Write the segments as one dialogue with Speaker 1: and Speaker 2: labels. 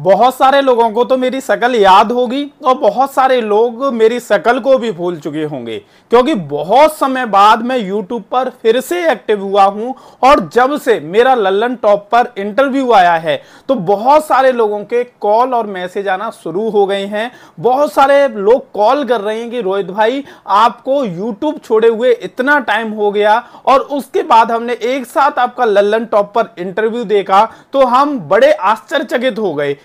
Speaker 1: बहुत सारे लोगों को तो मेरी शकल याद होगी और बहुत सारे लोग मेरी शकल को भी भूल चुके होंगे क्योंकि बहुत समय बाद मैं YouTube पर फिर से एक्टिव हुआ हूं और जब से मेरा लल्लन टॉप पर इंटरव्यू आया है तो बहुत सारे लोगों के कॉल और मैसेज आना शुरू हो गए हैं बहुत सारे लोग कॉल कर रहे हैं कि रोहित भाई आपको यूट्यूब छोड़े हुए इतना टाइम हो गया और उसके बाद हमने एक साथ आपका लल्लन टॉप पर इंटरव्यू देखा तो हम बड़े आश्चर्यचकित हो गए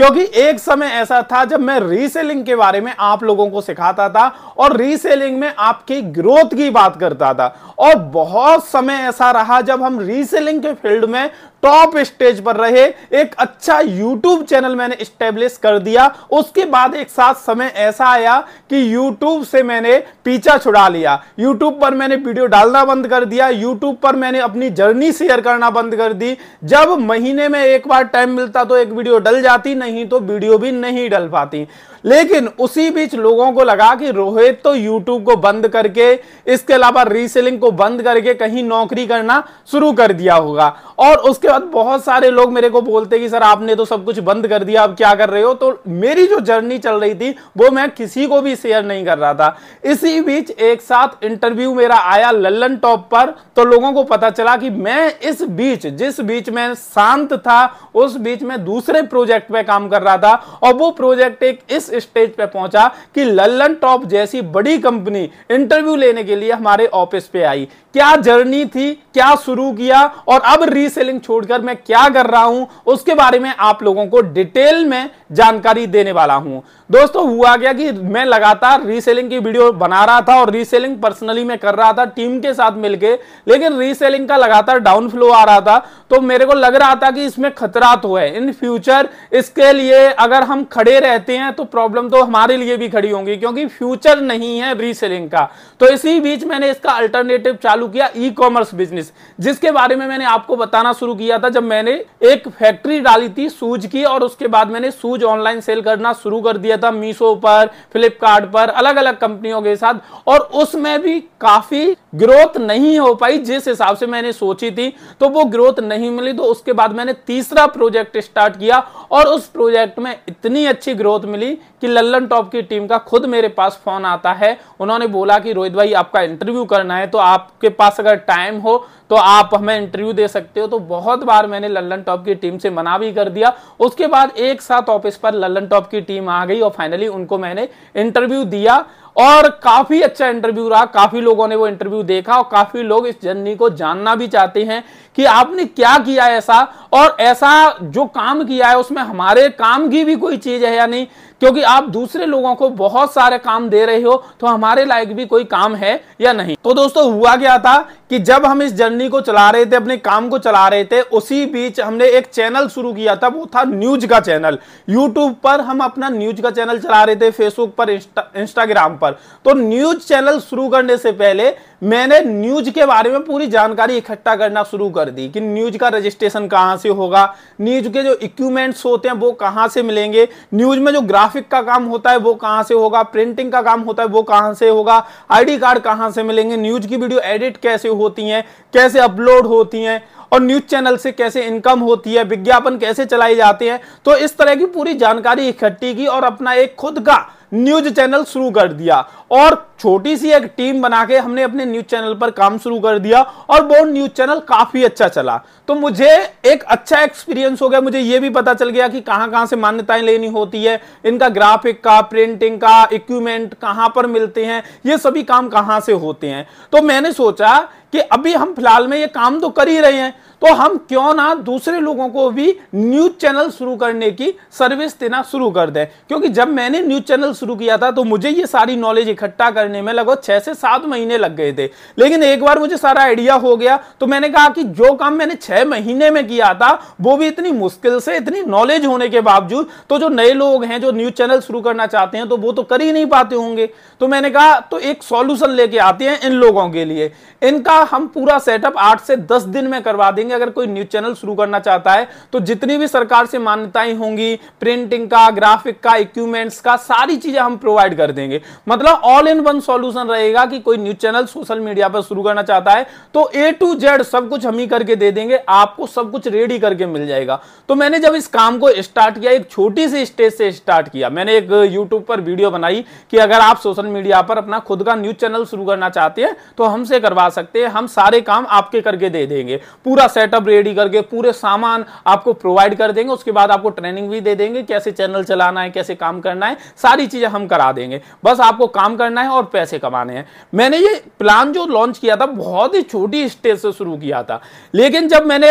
Speaker 1: क्योंकि एक समय ऐसा था जब मैं रीसेलिंग के बारे में आप लोगों को सिखाता था और रीसेलिंग में आपकी ग्रोथ की बात करता था और बहुत समय ऐसा रहा जब हम रीसेलिंग के फील्ड में टॉप स्टेज पर रहे एक अच्छा यूट्यूब चैनल मैंने स्टेब्लिश कर दिया उसके बाद एक साथ समय ऐसा आया कि यूट्यूब से मैंने पीछा छुड़ा लिया यूट्यूब पर मैंने वीडियो डालना बंद कर दिया यूट्यूब पर मैंने अपनी जर्नी शेयर करना बंद कर दी जब महीने में एक बार टाइम मिलता तो एक वीडियो डल जाती नहीं नहीं तो वीडियो भी नहीं डल पाती लेकिन उसी बीच लोगों को लगा कि रोहित तो YouTube को बंद करके इसके अलावा रीसेलिंग को बंद करके कहीं नौकरी करना शुरू कर दिया होगा और उसके बाद बहुत सारे लोग मेरे को बोलते कि सर आपने तो सब कुछ बंद कर दिया अब क्या कर रहे हो तो मेरी जो जर्नी चल रही थी वो मैं किसी को भी शेयर नहीं कर रहा था इसी बीच एक साथ इंटरव्यू मेरा आया लल्लन टॉप पर तो लोगों को पता चला कि मैं इस बीच जिस बीच में शांत था उस बीच में दूसरे प्रोजेक्ट पर काम काम कर रहा था और वो प्रोजेक्ट एक इस स्टेज पे पहुंचा कि लल्लन टॉप जैसी बड़ी कंपनी इंटरव्यू लेने के लिए हमारे ऑफिस पे आई क्या जर्नी थी क्या शुरू किया और अब रीसेलिंग छोड़कर मैं क्या कर रहा हूं उसके बारे में आप लोगों को डिटेल में जानकारी देने वाला हूं दोस्तों हुआ क्या कि मैं लगातार रीसेलिंग की वीडियो बना रहा था और रीसेलिंग पर्सनली मैं कर रहा था टीम के साथ मिलके लेकिन रीसेलिंग का लगातार डाउनफ्लो आ रहा था तो मेरे को लग रहा था कि इसमें खतरा तो है इन फ्यूचर इसके लिए अगर हम खड़े रहते हैं तो प्रॉब्लम तो हमारे लिए भी खड़ी होंगी क्योंकि फ्यूचर नहीं है रीसेलिंग का तो इसी बीच मैंने इसका अल्टरनेटिव चालू किया ई कॉमर्स बिजनेस जिसके बारे में मैंने आपको बताना शुरू किया था जब मैंने एक फैक्ट्री डाली थी सूज की और उसके बाद मैंने सूज ऑनलाइन सेल करना शुरू कर दिया था मीशो पर फ्लिपकार्ट पर अलग अलग कंपनियों के साथ और उसमें भी काफी ग्रोथ नहीं हो पाई जिस हिसाब से मैंने सोची थी तो वो ग्रोथ नहीं मिली तो उसके बाद मैंने तीसरा प्रोजेक्ट स्टार्ट किया और उस प्रोजेक्ट में इतनी अच्छी ग्रोथ मिली कि लल्लन टॉप की टीम का खुद मेरे पास फोन आता है उन्होंने बोला कि रोहित भाई आपका इंटरव्यू करना है तो आपके पास अगर टाइम हो तो आप हमें इंटरव्यू दे सकते हो तो बहुत बार मैंने लल्लन टॉप की टीम से मना भी कर दिया उसके बाद एक साथ ऑफिस पर लल्लन टॉप की टीम आ गई और फाइनली उनको मैंने इंटरव्यू दिया और काफी अच्छा इंटरव्यू रहा काफी लोगों ने वो इंटरव्यू देखा और काफी लोग इस जर्नी को जानना भी चाहते हैं कि आपने क्या किया ऐसा और ऐसा जो काम किया है उसमें हमारे काम की भी कोई चीज है या नहीं क्योंकि आप दूसरे लोगों को बहुत सारे काम दे रहे हो तो हमारे लायक भी कोई काम है या नहीं तो दोस्तों हुआ क्या था कि जब हम इस जर्नी को चला रहे थे अपने काम को चला रहे थे उसी बीच हमने एक चैनल शुरू किया था वो था न्यूज का चैनल यूट्यूब पर हम अपना न्यूज का चैनल चला रहे थे फेसबुक पर इंस्टाग्राम पर तो न्यूज चैनल शुरू करने से पहले मैंने न्यूज के बारे में पूरी जानकारी इकट्ठा करना शुरू कर दी कि न्यूज का रजिस्ट्रेशन कहाँ से होगा न्यूज के जो इक्विपमेंट्स होते हैं वो कहाँ से मिलेंगे न्यूज में जो ग्राफ ग्राफिक का काम होता है वो कहां से होगा प्रिंटिंग का काम होता है वो कहां से होगा आईडी कार्ड कहां से मिलेंगे न्यूज की वीडियो एडिट कैसे होती है कैसे अपलोड होती है और न्यूज चैनल से कैसे इनकम होती है विज्ञापन कैसे चलाए जाते हैं तो इस तरह की पूरी जानकारी इकट्ठी की और अपना एक खुद का न्यूज चैनल शुरू कर दिया और छोटी सी एक टीम बना के हमने अपने न्यूज चैनल पर काम शुरू कर दिया और वो न्यूज चैनल काफी अच्छा चला तो मुझे एक अच्छा एक्सपीरियंस हो गया मुझे ये भी पता चल गया कि कहां कहां से मान्यताएं लेनी होती है इनका ग्राफिक का प्रिंटिंग का इक्विपमेंट कहां पर मिलते हैं ये सभी काम कहां से होते हैं तो मैंने सोचा कि अभी हम फिलहाल में ये काम तो कर ही रहे हैं तो हम क्यों ना दूसरे लोगों को भी न्यूज चैनल शुरू करने की सर्विस देना शुरू कर दें क्योंकि जब मैंने न्यूज चैनल शुरू किया था तो मुझे ये सारी नॉलेज इकट्ठा कर करने में लगभग छह से सात महीने लग गए थे लेकिन एक बार मुझे सारा आइडिया हो गया तो मैंने कहा कि जो काम मैंने छह महीने में किया था वो भी इतनी मुश्किल से इतनी नॉलेज होने के बावजूद तो जो नए लोग हैं जो न्यूज चैनल शुरू करना चाहते हैं तो वो तो कर ही नहीं पाते होंगे तो मैंने कहा तो एक सॉल्यूशन लेके आते हैं इन लोगों के लिए इनका हम पूरा सेटअप आठ से दस दिन में करवा देंगे अगर कोई न्यूज चैनल शुरू करना चाहता है तो जितनी भी सरकार से मान्यताएं होंगी प्रिंटिंग का ग्राफिक का इक्विपमेंट्स का सारी चीजें हम प्रोवाइड कर देंगे मतलब all in one common solution रहेगा कि कोई न्यूज चैनल सोशल मीडिया पर शुरू करना चाहता है तो ए टू जेड सब कुछ हम ही करके दे देंगे आपको सब कुछ रेडी करके मिल जाएगा तो मैंने जब इस काम को स्टार्ट किया एक छोटी सी स्टेज से स्टार्ट किया मैंने एक यूट्यूब पर वीडियो बनाई कि अगर आप सोशल मीडिया पर अपना खुद का न्यूज चैनल शुरू करना चाहते हैं तो हमसे करवा सकते हैं हम सारे काम आपके करके दे देंगे पूरा सेटअप रेडी करके पूरे सामान आपको प्रोवाइड कर देंगे उसके बाद आपको ट्रेनिंग भी दे देंगे कैसे चैनल चलाना है कैसे काम करना है सारी चीजें हम करा देंगे बस आपको काम करना है और पैसे कमाने हैं मैंने ये प्लान जो लॉन्च किया था बहुत ही छोटी स्टेज से शुरू किया था लेकिन जब मैंने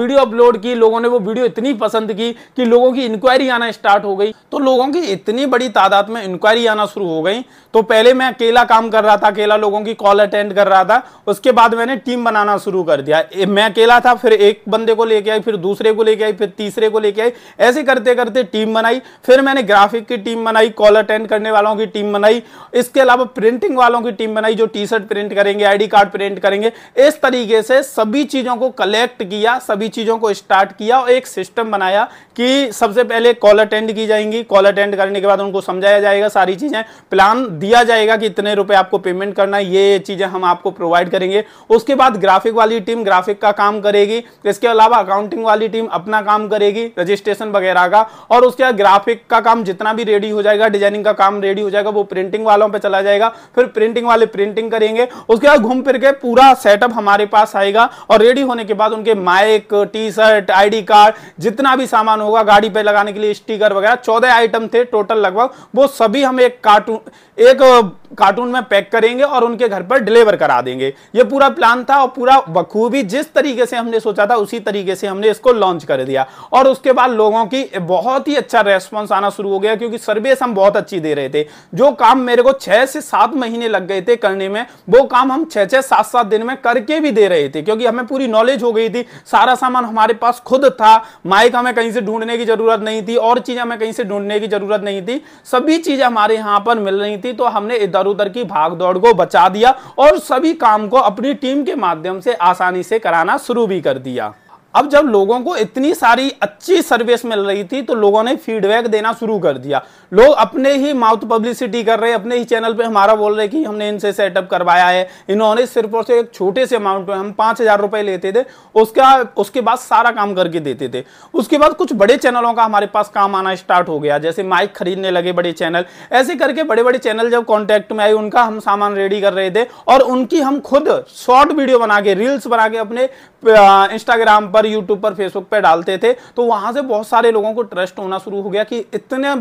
Speaker 1: वीडियो अपलोड की लोगों ने वो वीडियो इतनी पसंद की कि लोगों की इंक्वायरी आना स्टार्ट हो गई तो लोगों की इतनी बड़ी तादाद में इंक्वायरी आना शुरू हो गई तो पहले मैं अकेला काम कर रहा था अकेला लोगों की कॉल अटेंड कर रहा था उसके बाद मैंने टीम बनाना शुरू कर दिया मैं अकेला था फिर एक बंदे को लेके आई फिर दूसरे को लेके आई फिर तीसरे को लेके आई ऐसे करते करते टीम बनाई फिर मैंने ग्राफिक की टीम बनाई कॉल अटेंड करने वालों की टीम बनाई इसके अलावा अब प्रिंटिंग वालों की टीम बनाई जो टी शर्ट प्रिंट करेंगे आईडी कार्ड प्रिंट करेंगे इस तरीके से सभी चीज़ों को कलेक्ट किया सभी चीज़ों को स्टार्ट किया और एक सिस्टम बनाया कि सबसे पहले कॉल अटेंड की जाएंगी कॉल अटेंड करने के बाद उनको समझाया जाएगा सारी चीज़ें प्लान दिया जाएगा कि इतने रुपए आपको पेमेंट करना है ये चीज़ें हम आपको प्रोवाइड करेंगे उसके बाद ग्राफिक वाली टीम ग्राफिक का काम करेगी इसके अलावा अकाउंटिंग वाली टीम अपना काम करेगी रजिस्ट्रेशन वगैरह का और उसके बाद ग्राफिक का काम जितना भी रेडी हो जाएगा डिजाइनिंग का काम रेडी हो जाएगा वो प्रिंटिंग वालों पर चला जाएगा फिर प्रिंटिंग वाले प्रिंटिंग करेंगे उसके बाद घूम फिर के पूरा सेटअप हमारे पास आएगा और रेडी होने के बाद उनके mic T shirt I card जितना भी सामान होगा गाड़ी पे लगाने के लिए स्टीकर वगैरह चौदह आइटम थे टोटल लगभग वो सभी हम एक कार्टून एक कार्टून में पैक करेंगे और उनके घर पर डिलीवर करा देंगे ये पूरा प्लान था और पूरा बखूबी जिस तरीके से हमने सोचा था उसी तरीके से हमने इसको लॉन्च कर दिया और उसके बाद लोगों की बहुत ही अच्छा रेस्पॉन्स आना शुरू हो गया क्योंकि सर्विस हम बहुत अच्छी दे रहे थे जो काम मेरे को छह से सात महीने लग गए थे करने में वो काम हम छह छह सात सात दिन में करके भी दे रहे थे क्योंकि हमें पूरी नॉलेज हो गई थी सारा सामान हमारे पास खुद था माइक हमें कहीं से ढूंढने की ज़रूरत नहीं थी और चीजें हमें कहीं से ढूंढने की ज़रूरत नहीं थी सभी चीजें हमारे यहां पर मिल रही थी तो हमने इधर उधर की भाग को बचा दिया और सभी काम को अपनी टीम के माध्यम से आसानी से कराना शुरू भी कर दिया अब जब लोगों को इतनी सारी अच्छी सर्विस मिल रही थी तो लोगों ने फीडबैक देना शुरू कर दिया लोग अपने ही माउथ पब्लिसिटी कर रहे अपने ही चैनल पे हमारा बोल रहे कि हमने इनसे सेटअप करवाया है इन्होंने सिर्फ और सिर्फ एक छोटे से अमाउंट में हम पाँच हज़ार रुपये लेते थे उसका उसके बाद सारा काम करके देते थे उसके बाद कुछ बड़े चैनलों का हमारे पास काम आना स्टार्ट हो गया जैसे माइक खरीदने लगे बड़े चैनल ऐसे करके बड़े बड़े चैनल जब कॉन्टैक्ट में आए उनका हम सामान रेडी कर रहे थे और उनकी हम खुद शॉर्ट वीडियो बना के रील्स बना के अपने इंस्टाग्राम पर यूट्यूब पर फेसबुक पर डालते थे तो वहां से बहुत सारे लोगों को ट्रस्ट होना शुरू हो गया कि इतने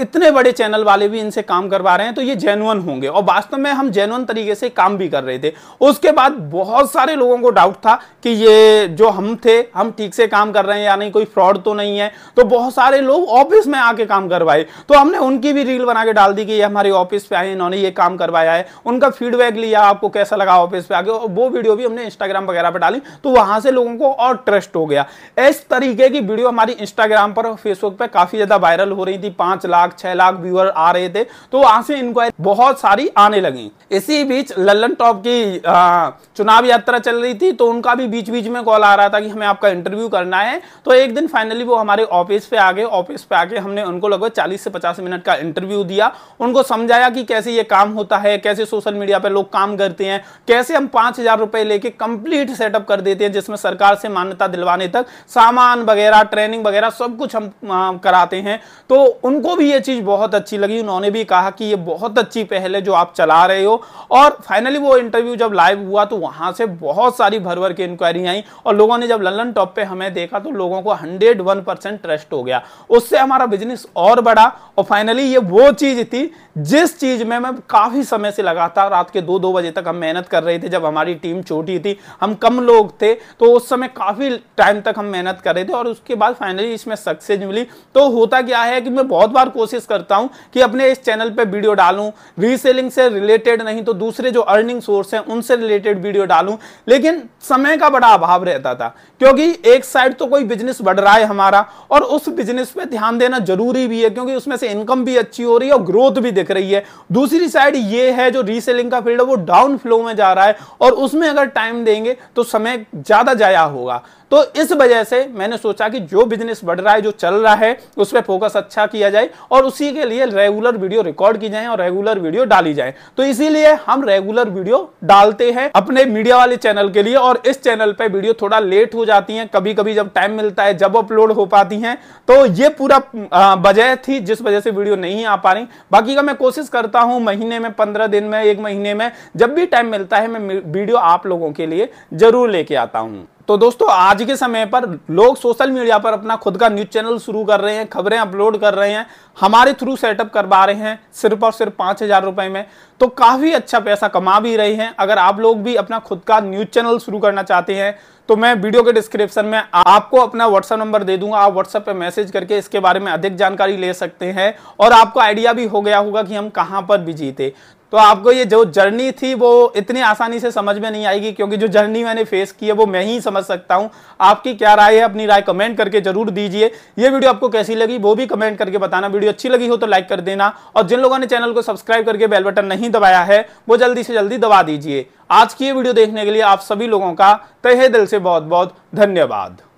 Speaker 1: इतने बड़े चैनल वाले भी इनसे काम करवा रहे हैं तो ये जेनुअन होंगे और वास्तव में हम जेनुअन तरीके से काम भी कर रहे थे उसके बाद बहुत सारे लोगों को डाउट था कि ये जो हम थे हम ठीक से काम कर रहे हैं या नहीं कोई फ्रॉड तो नहीं है तो बहुत सारे लोग ऑफिस में आके काम करवाए तो हमने उनकी भी रील बना के डाल दी कि ये हमारे ऑफिस पे आए इन्होंने ये काम करवाया है उनका फीडबैक लिया आपको कैसा लगा ऑफिस पे आके वो वीडियो भी हमने इंस्टाग्राम वगैरह पर डाली तो वहां से लोगों को और ट्रस्ट हो गया इस तरीके की वीडियो हमारी इंस्टाग्राम पर और फेसबुक पर काफी ज्यादा वायरल हो रही थी पांच लाख छह लाख व्यूअर आ रहे थे तो वहां से इंक्वायरी बहुत सारी आने लगी इसी बीच लल्लन टॉप की चुनाव यात्रा चल रही थी तो उनका भी बीच बीच में कॉल आ रहा था कि हमें आपका इंटरव्यू करना है तो एक दिन फाइनली वो हमारे ऑफिस पे आ गए ऑफिस पे आके हमने उनको लगभग चालीस से पचास मिनट का इंटरव्यू दिया उनको समझाया कि कैसे ये काम होता है कैसे सोशल मीडिया पर लोग काम करते हैं कैसे हम पांच हजार रुपए लेके कंप्लीट सेटअप कर देते हैं जिसमें सरकार से मान्यता दिलवाने तक सामान वगैरह ट्रेनिंग वगैरह सब कुछ हम कराते हैं तो उनको भी ये चीज़ बहुत अच्छी लगी उन्होंने भी कहा कि ये बहुत अच्छी पहल है जो आप चला रहे हो और फाइनली वो इंटरव्यू जब लाइव हुआ तो वहां से बहुत सारी भर भर के इंक्वायरी आई और लोगों ने जब लल्लन टॉप पे हमें देखा तो लोगों को हंड्रेड वन परसेंट ट्रस्ट हो गया उससे हमारा बिजनेस और बढ़ा और फाइनली ये वो चीज़ थी जिस चीज में मैं काफी समय से लगातार रात के दो दो बजे तक हम मेहनत कर रहे थे जब हमारी टीम छोटी थी हम कम लोग थे तो उस समय काफी टाइम तक हम मेहनत कर रहे थे और उसके बाद फाइनली इसमें सक्सेस मिली तो होता क्या है कि मैं बहुत बार कोशिश करता हूं कि अपने इस चैनल पर वीडियो डालू रीसेलिंग से रिलेटेड नहीं तो दूसरे जो अर्निंग सोर्स है उनसे रिलेटेड वीडियो डालू लेकिन समय का बड़ा अभाव रहता था क्योंकि एक साइड तो कोई बिजनेस बढ़ रहा है हमारा और उस बिजनेस पे ध्यान देना जरूरी भी है क्योंकि उसमें से इनकम भी अच्छी हो रही है और ग्रोथ भी दिख रही है दूसरी साइड ये है जो रीसेलिंग का फील्ड है वो डाउन फ्लो में जा रहा है और उसमें अगर टाइम देंगे तो समय ज़्यादा जाया होगा तो इस वजह से मैंने सोचा कि जो बिजनेस बढ़ रहा है जो चल रहा है उस पर फोकस अच्छा किया जाए और उसी के लिए रेगुलर वीडियो रिकॉर्ड की जाए और रेगुलर वीडियो डाली जाए तो इसीलिए हम रेगुलर वीडियो डालते हैं अपने मीडिया वाले चैनल के लिए और इस चैनल पर वीडियो थोड़ा लेट हो जाती है कभी कभी जब टाइम मिलता है जब अपलोड हो पाती है तो ये पूरा वजह थी जिस वजह से वीडियो नहीं आ पा रही बाकी का मैं कोशिश करता हूं महीने में पंद्रह दिन में एक महीने में जब भी टाइम मिलता है मैं वीडियो आप लोगों के लिए जरूर लेके आता हूँ तो दोस्तों आज के समय पर लोग सोशल मीडिया पर अपना खुद का न्यूज चैनल शुरू कर रहे हैं खबरें अपलोड कर रहे हैं हमारे थ्रू सेटअप करवा रहे हैं सिर्फ और सिर्फ पांच हज़ार रुपए में तो काफ़ी अच्छा पैसा कमा भी रहे हैं अगर आप लोग भी अपना खुद का न्यूज़ चैनल शुरू करना चाहते हैं तो मैं वीडियो के डिस्क्रिप्शन में आपको अपना व्हाट्सअप नंबर दे दूंगा आप व्हाट्सएप पे मैसेज करके इसके बारे में अधिक जानकारी ले सकते हैं और आपको आइडिया भी हो गया होगा कि हम कहां पर भी जीते तो आपको ये जो जर्नी थी वो इतनी आसानी से समझ में नहीं आएगी क्योंकि जो जर्नी मैंने फेस की है वो मैं ही समझ सकता हूँ आपकी क्या राय है अपनी राय कमेंट करके जरूर दीजिए ये वीडियो आपको कैसी लगी वो भी कमेंट करके बताना वीडियो अच्छी लगी हो तो लाइक कर देना और जिन लोगों ने चैनल को सब्सक्राइब करके बेल बटन नहीं दबाया है वो जल्दी से जल्दी दबा दीजिए आज की ये वीडियो देखने के लिए आप सभी लोगों का तहे दिल से बहुत बहुत धन्यवाद